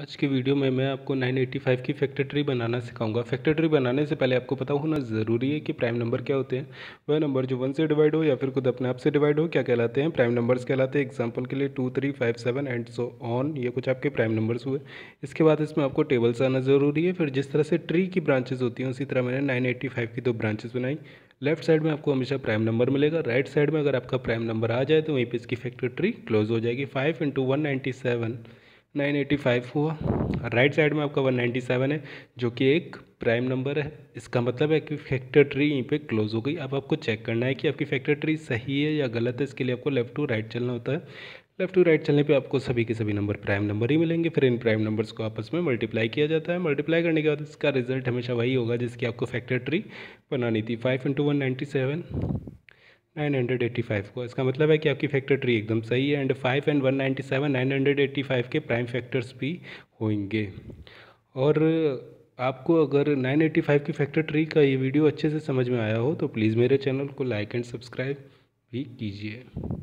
आज के वीडियो में मैं आपको 985 की फैक्टर ट्री बनाना सिखाऊंगा फैक्टर ट्री बनाने से पहले आपको पता होना ज़रूरी है कि प्राइम नंबर क्या होते हैं वह नंबर जो वन से डिवाइड हो या फिर खुद अपने आप से डिवाइड हो क्या कहलाते हैं प्राइम नंबर्स कहलाते हैं एग्जांपल के लिए two three five seven and so on ये कुछ आपके प्राइम नंबर्स हुए इसके बाद इसमें आपको टेबल्स आना ज़रूरी है फिर जिस तरह से ट्री की ब्रांचेज़ होती हैं उसी तरह मैंने नाइन की दो ब्रांचेज़ बनाई लेफ्ट साइड में आपको हमेशा प्राइम नंबर मिलेगा राइट साइड में अगर आपका प्राइम नंबर आ जाए तो वहीं पर इसकी फैक्टर ट्री क्लोज हो जाएगी फाइव इंटू 985 हुआ राइट साइड में आपका 197 है जो कि एक प्राइम नंबर है इसका मतलब है कि फैक्टर ट्री यहीं पे क्लोज हो गई अब आपको चेक करना है कि आपकी फैक्टर ट्री सही है या गलत है इसके लिए आपको लेफ़्ट टू राइट चलना होता है लेफ़्ट टू राइट चलने पे आपको सभी के सभी नंबर प्राइम नंबर ही मिलेंगे फिर इन प्राइम नंबर्स को आपस में मल्टीप्लाई किया जाता है मल्टीप्लाई करने के बाद इसका रिजल्ट हमेशा वही होगा जिसकी आपको फैक्टर ट्री बनानी थी five into one ninety seven nine hundred eighty five को इसका मतलब है कि आपकी फैक्टर ट्री एकदम सही है and five and one ninety seven nine hundred eighty five के प्राइम फैक्टर्स भी होंगे और आपको अगर नाइन एट्टी फाइव की फैक्टर ट्री का ये वीडियो अच्छे से समझ में आया हो तो प्लीज़ मेरे चैनल को लाइक एंड सब्सक्राइब भी कीजिए